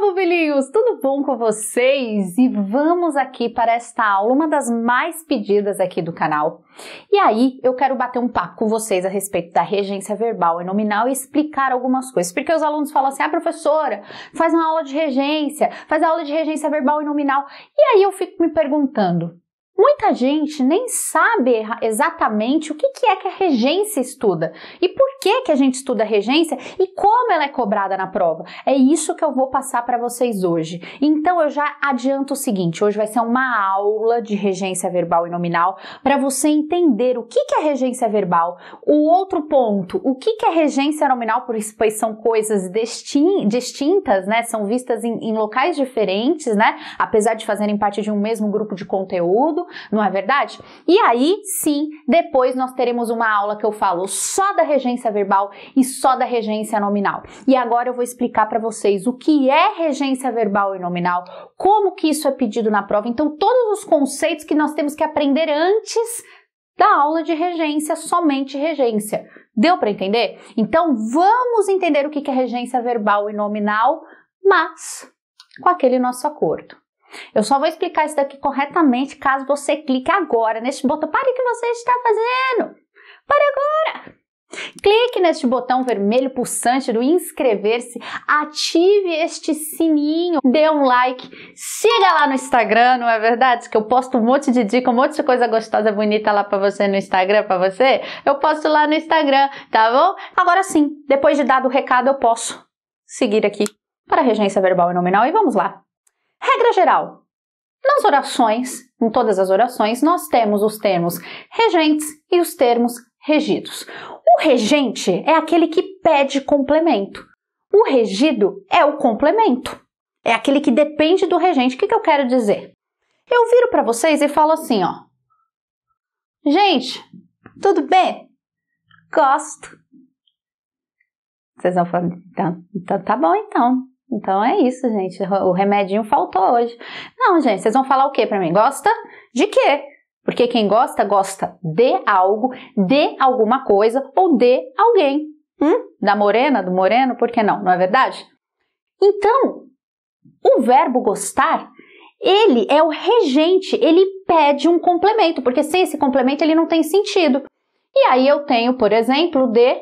Olá, Tudo bom com vocês? E vamos aqui para esta aula, uma das mais pedidas aqui do canal. E aí, eu quero bater um papo com vocês a respeito da regência verbal e nominal e explicar algumas coisas. Porque os alunos falam assim, ah, professora, faz uma aula de regência, faz aula de regência verbal e nominal. E aí eu fico me perguntando, Muita gente nem sabe exatamente o que é que a regência estuda e por que, que a gente estuda a regência e como ela é cobrada na prova. É isso que eu vou passar para vocês hoje. Então eu já adianto o seguinte: hoje vai ser uma aula de regência verbal e nominal para você entender o que, é regência verbal. O outro ponto, o que, é regência nominal, pois são coisas distintas, né? São vistas em, em locais diferentes, né? Apesar de fazerem parte de um mesmo grupo de conteúdo não é verdade? E aí sim, depois nós teremos uma aula que eu falo só da regência verbal e só da regência nominal. E agora eu vou explicar para vocês o que é regência verbal e nominal, como que isso é pedido na prova. Então, todos os conceitos que nós temos que aprender antes da aula de regência, somente regência. Deu para entender? Então vamos entender o que é regência verbal e nominal, mas com aquele nosso acordo. Eu só vou explicar isso daqui corretamente caso você clique agora neste botão. Pare o que você está fazendo! Pare agora! Clique neste botão vermelho pulsante do inscrever-se, ative este sininho, dê um like, siga lá no Instagram, não é verdade? Que eu posto um monte de dica, um monte de coisa gostosa, bonita lá para você no Instagram, para você. Eu posto lá no Instagram, tá bom? Agora sim, depois de dado o recado, eu posso seguir aqui para a regência verbal e nominal e vamos lá. Regra geral: nas orações, em todas as orações, nós temos os termos regentes e os termos regidos. O regente é aquele que pede complemento. O regido é o complemento. É aquele que depende do regente. O que, que eu quero dizer? Eu viro para vocês e falo assim, ó. Gente, tudo bem? Gosto. Vocês vão falar, então, então tá bom então. Então é isso, gente. O remedinho faltou hoje. Não, gente, vocês vão falar o que para mim? Gosta de quê? Porque quem gosta, gosta de algo, de alguma coisa ou de alguém. Hum? Da morena, do moreno, por que não? Não é verdade? Então, o verbo gostar, ele é o regente, ele pede um complemento, porque sem esse complemento ele não tem sentido. E aí eu tenho, por exemplo, de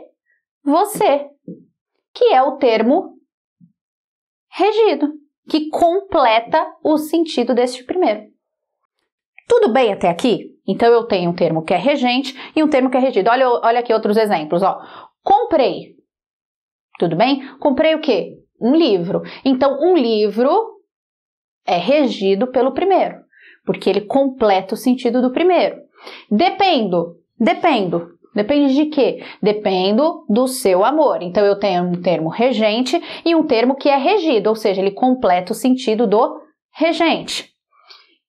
você, que é o termo regido, que completa o sentido deste primeiro. Tudo bem até aqui? Então eu tenho um termo que é regente e um termo que é regido. Olha, olha aqui outros exemplos. Ó. Comprei. Tudo bem? Comprei o quê? Um livro. Então, um livro é regido pelo primeiro, porque ele completa o sentido do primeiro. Dependo. Dependo. Depende de quê? Dependo do seu amor. Então eu tenho um termo regente e um termo que é regido, ou seja, ele completa o sentido do regente.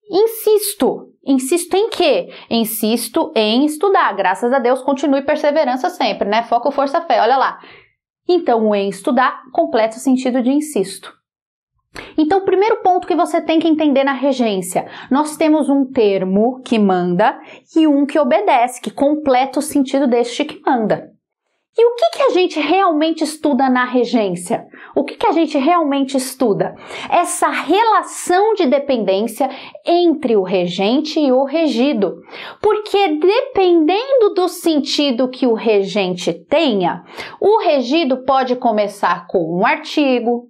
Insisto, insisto em quê? Insisto em estudar. Graças a Deus, continue perseverança sempre, né? Foco, força, fé. Olha lá. Então, o em estudar completa o sentido de insisto. Então, o primeiro ponto que você tem que entender na regência, nós temos um termo que manda e um que obedece, que completa o sentido deste que manda. E o que, que a gente realmente estuda na regência? O que, que a gente realmente estuda? Essa relação de dependência entre o regente e o regido. Porque dependendo do sentido que o regente tenha, o regido pode começar com um artigo,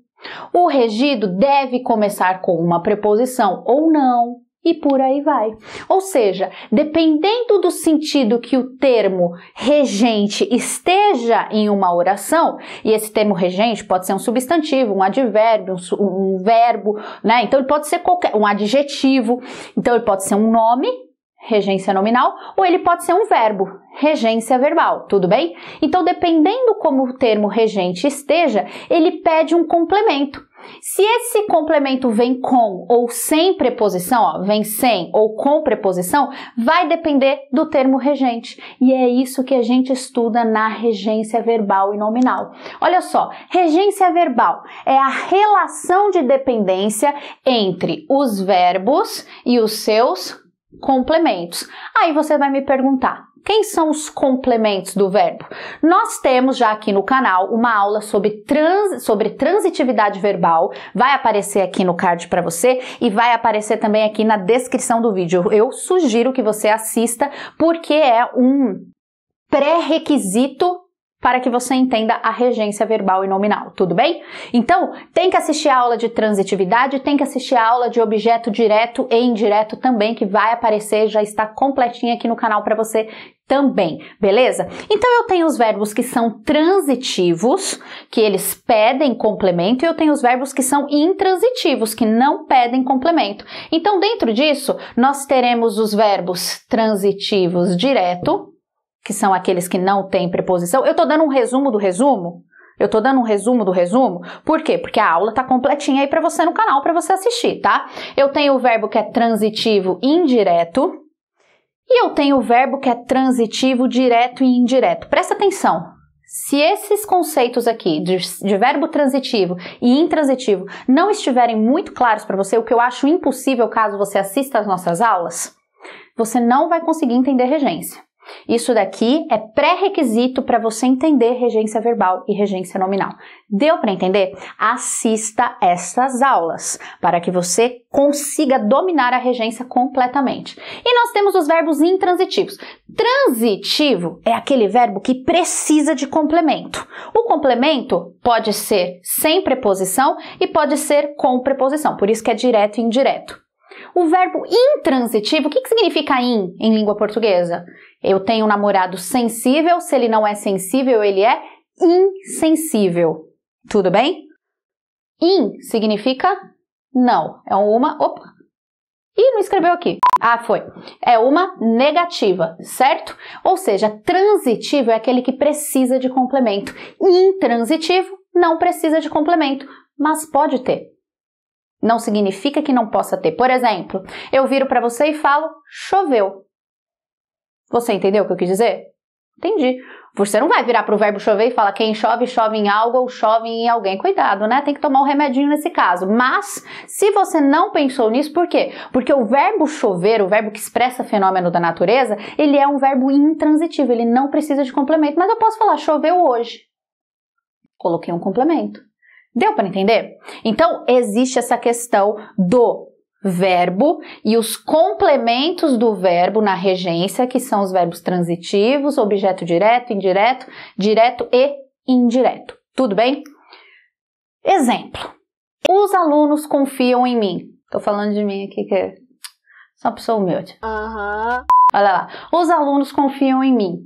o regido deve começar com uma preposição ou não, e por aí vai. Ou seja, dependendo do sentido que o termo regente esteja em uma oração, e esse termo regente pode ser um substantivo, um advérbio, um, um verbo, né? Então ele pode ser qualquer um adjetivo, então ele pode ser um nome regência nominal, ou ele pode ser um verbo, regência verbal, tudo bem? Então, dependendo como o termo regente esteja, ele pede um complemento. Se esse complemento vem com ou sem preposição, ó, vem sem ou com preposição, vai depender do termo regente. E é isso que a gente estuda na regência verbal e nominal. Olha só, regência verbal é a relação de dependência entre os verbos e os seus complementos. Aí você vai me perguntar, quem são os complementos do verbo? Nós temos já aqui no canal uma aula sobre, trans, sobre transitividade verbal, vai aparecer aqui no card para você e vai aparecer também aqui na descrição do vídeo. Eu sugiro que você assista porque é um pré-requisito para que você entenda a regência verbal e nominal, tudo bem? Então, tem que assistir a aula de transitividade, tem que assistir a aula de objeto direto e indireto também, que vai aparecer, já está completinha aqui no canal para você também, beleza? Então eu tenho os verbos que são transitivos, que eles pedem complemento, e eu tenho os verbos que são intransitivos, que não pedem complemento. Então dentro disso, nós teremos os verbos transitivos direto, que são aqueles que não têm preposição. Eu estou dando um resumo do resumo? Eu estou dando um resumo do resumo? Por quê? Porque a aula tá completinha aí para você no canal, para você assistir, tá? Eu tenho o verbo que é transitivo indireto e eu tenho o verbo que é transitivo direto e indireto. Presta atenção, se esses conceitos aqui de, de, verbo transitivo e intransitivo não estiverem muito claros para você, o que eu acho impossível caso você assista às nossas aulas, você não vai conseguir entender regência. Isso daqui é pré-requisito para você entender regência verbal e regência nominal. Deu para entender? Assista essas aulas para que você consiga dominar a regência completamente. E nós temos os verbos intransitivos. Transitivo é aquele verbo que precisa de complemento. O complemento pode ser sem preposição e pode ser com preposição, por isso que é direto e indireto. O verbo intransitivo, o que, que significa in em língua portuguesa? Eu tenho um namorado sensível, se ele não é sensível, ele é insensível. Tudo bem? In significa não. É uma. Opa! E não escreveu aqui. Ah, foi. É uma negativa, certo? Ou seja, transitivo é aquele que precisa de complemento. Intransitivo não precisa de complemento, mas pode ter. Não significa que não possa ter. Por exemplo, eu viro para você e falo: choveu. Você entendeu o que eu quis dizer? Entendi. Você não vai virar para o verbo chover e falar quem chove, chove em algo ou chove em alguém. Cuidado, né? Tem que tomar um remedinho nesse caso. Mas, se você não pensou nisso, por quê? Porque o verbo chover, o verbo que expressa fenômeno da natureza, ele é um verbo intransitivo, ele não precisa de complemento. Mas eu posso falar choveu hoje. Coloquei um complemento. Deu para entender? Então, existe essa questão do verbo e os complementos do verbo na regência, que são os verbos transitivos, objeto direto, indireto, direto e indireto. Tudo bem? Exemplo. Os alunos confiam em mim. Tô falando de mim aqui que é só pessoa humilde. Uhum. Olha lá. Os alunos confiam em mim.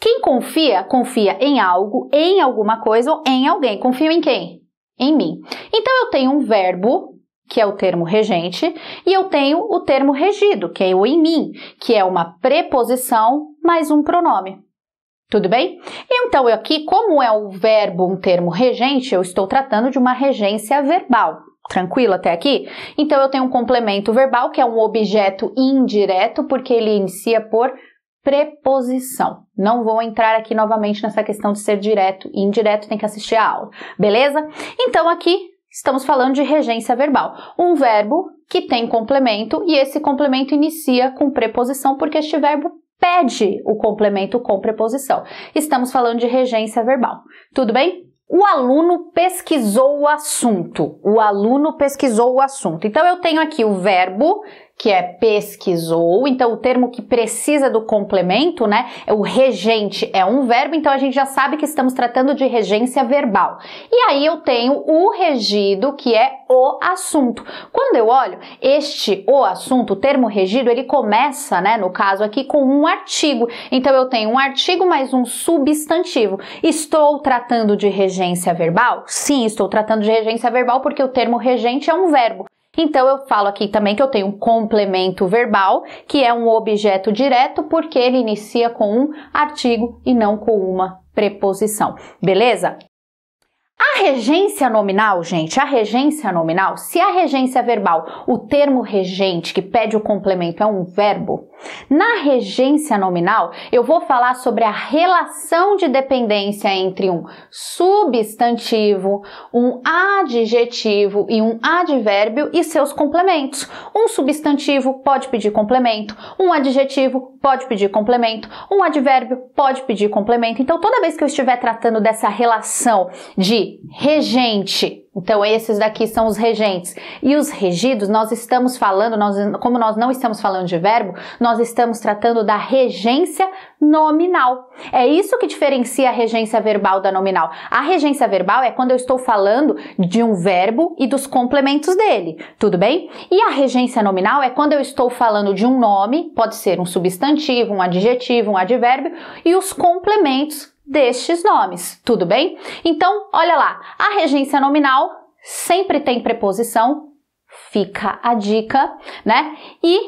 Quem confia, confia em algo, em alguma coisa ou em alguém. Confia em quem? em mim. Então eu tenho um verbo, que é o termo regente, e eu tenho o termo regido, que é o em mim, que é uma preposição mais um pronome. Tudo bem? Então, eu aqui, como é o verbo um termo regente, eu estou tratando de uma regência verbal. Tranquilo até aqui? Então, eu tenho um complemento verbal, que é um objeto indireto, porque ele inicia por preposição. Não vou entrar aqui novamente nessa questão de ser direto e indireto, tem que assistir a aula, beleza? Então aqui estamos falando de regência verbal, um verbo que tem complemento e esse complemento inicia com preposição porque este verbo pede o complemento com preposição. Estamos falando de regência verbal. Tudo bem? O aluno pesquisou o assunto. O aluno pesquisou o assunto. Então eu tenho aqui o verbo que é pesquisou. Então, o termo que precisa do complemento, né? É o regente, é um verbo, então a gente já sabe que estamos tratando de regência verbal. E aí eu tenho o regido, que é o assunto. Quando eu olho este o assunto, o termo regido, ele começa, né, no caso aqui, com um artigo. Então, eu tenho um artigo mais um substantivo. Estou tratando de regência verbal? Sim, estou tratando de regência verbal porque o termo regente é um verbo. Então eu falo aqui também que eu tenho um complemento verbal, que é um objeto direto, porque ele inicia com um artigo e não com uma preposição. Beleza? A regência nominal, gente, a regência nominal, se a regência verbal, o termo regente que pede o complemento é um verbo, na regência nominal, eu vou falar sobre a relação de dependência entre um substantivo, um adjetivo e um advérbio e seus complementos. Um substantivo pode pedir complemento, um adjetivo pode pedir complemento, um advérbio pode pedir complemento. Então, toda vez que eu estiver tratando dessa relação de regente então, esses daqui são os regentes. E os regidos, nós estamos falando, nós, como nós não estamos falando de verbo, nós estamos tratando da regência nominal. É isso que diferencia a regência verbal da nominal. A regência verbal é quando eu estou falando de um verbo e dos complementos dele, tudo bem? E a regência nominal é quando eu estou falando de um nome, pode ser um substantivo, um adjetivo, um advérbio, e os complementos destes nomes, tudo bem? Então, olha lá, a regência nominal sempre tem preposição, fica a dica, né? E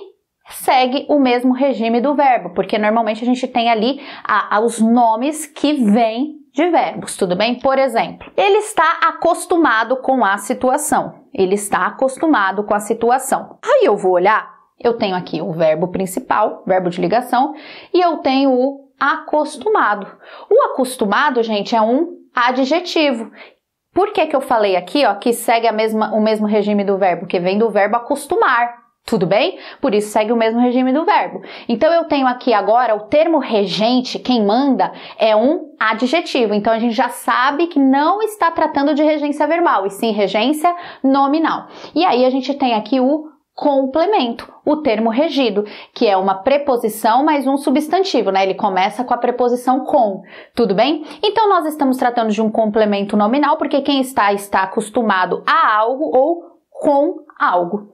segue o mesmo regime do verbo, porque normalmente a gente tem ali a, a, os nomes que vêm de verbos, tudo bem? Por exemplo, ele está acostumado com a situação. Ele está acostumado com a situação. Aí eu vou olhar, eu tenho aqui o verbo principal, verbo de ligação, e eu tenho o acostumado. O acostumado, gente, é um adjetivo. Por que, que eu falei aqui, ó, que segue a mesma, o mesmo regime do verbo? Que vem do verbo acostumar, tudo bem? Por isso segue o mesmo regime do verbo. Então eu tenho aqui agora o termo regente, quem manda, é um adjetivo. Então a gente já sabe que não está tratando de regência verbal, e sim regência nominal. E aí a gente tem aqui o complemento, o termo regido, que é uma preposição mais um substantivo, né? Ele começa com a preposição com, tudo bem? Então nós estamos tratando de um complemento nominal porque quem está está acostumado a algo ou com algo.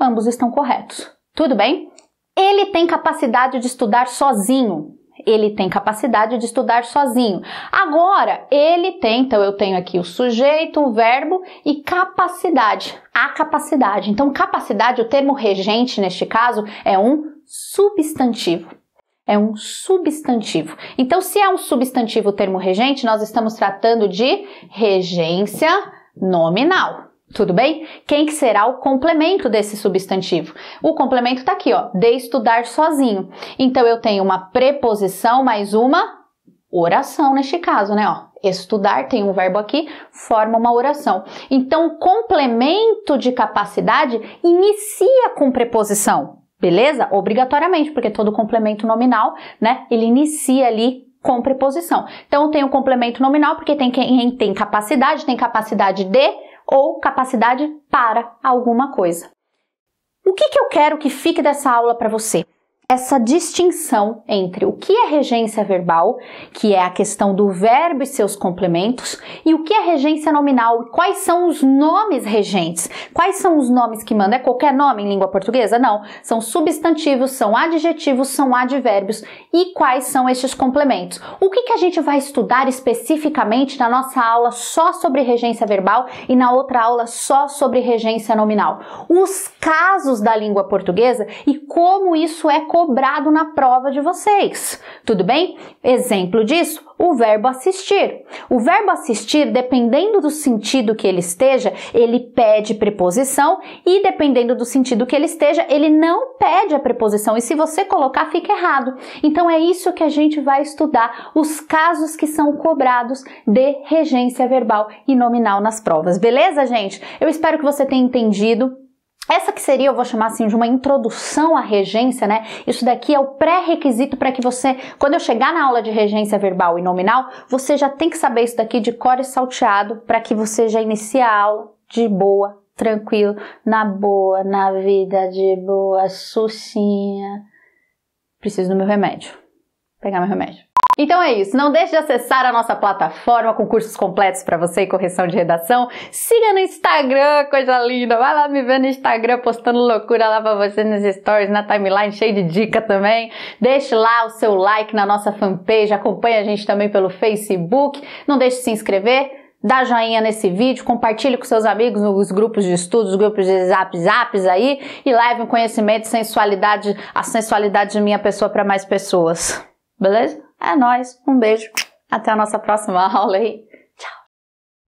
Ambos estão corretos, tudo bem? Ele tem capacidade de estudar sozinho ele tem capacidade de estudar sozinho. Agora, ele tem, então eu tenho aqui o sujeito, o verbo e capacidade. A capacidade. Então, capacidade, o termo regente neste caso, é um substantivo. É um substantivo. Então, se é um substantivo o termo regente, nós estamos tratando de regência nominal. Tudo bem? Quem que será o complemento desse substantivo? O complemento está aqui, ó, de estudar sozinho. Então eu tenho uma preposição mais uma oração neste caso, né, ó. Estudar tem um verbo aqui, forma uma oração. Então o complemento de capacidade inicia com preposição, beleza? Obrigatoriamente, porque todo complemento nominal, né, ele inicia ali com preposição. Então tem o complemento nominal porque tem quem tem capacidade, tem capacidade de ou capacidade para alguma coisa. O que, que eu quero que fique dessa aula para você? essa distinção entre o que é regência verbal, que é a questão do verbo e seus complementos, e o que é regência nominal, quais são os nomes regentes, quais são os nomes que mandam, é qualquer nome em língua portuguesa? Não, são substantivos, são adjetivos, são advérbios, e quais são esses complementos. O que, que a gente vai estudar especificamente na nossa aula só sobre regência verbal e na outra aula só sobre regência nominal? Os casos da língua portuguesa e como isso é cobrado na prova de vocês. Tudo bem? Exemplo disso, o verbo assistir. O verbo assistir, dependendo do sentido que ele esteja, ele pede preposição e dependendo do sentido que ele esteja, ele não pede a preposição. E se você colocar, fica errado. Então é isso que a gente vai estudar, os casos que são cobrados de regência verbal e nominal nas provas. Beleza, gente? Eu espero que você tenha entendido. Essa que seria, eu vou chamar assim, de uma introdução à regência, né? Isso daqui é o pré-requisito para que você, quando eu chegar na aula de regência verbal e nominal, você já tem que saber isso daqui de cor e salteado para que você já inicie a aula de boa, tranquilo, na boa, na vida de boa, sucinha. Preciso do meu remédio. Vou pegar meu remédio. Então é isso, não deixe de acessar a nossa plataforma com cursos completos para você e correção de redação. Siga no Instagram, coisa linda. Vai lá me ver no Instagram postando loucura lá para você nos stories, na timeline, cheio de dica também. Deixe lá o seu like na nossa fanpage, acompanhe a gente também pelo Facebook. Não deixe de se inscrever dá joinha nesse vídeo, compartilhe com seus amigos nos grupos de estudos, grupos de zap zaps aí e leve o um conhecimento, sensualidade, a sensualidade de minha pessoa para mais pessoas. Beleza? É nós, um beijo, até a nossa próxima aula aí.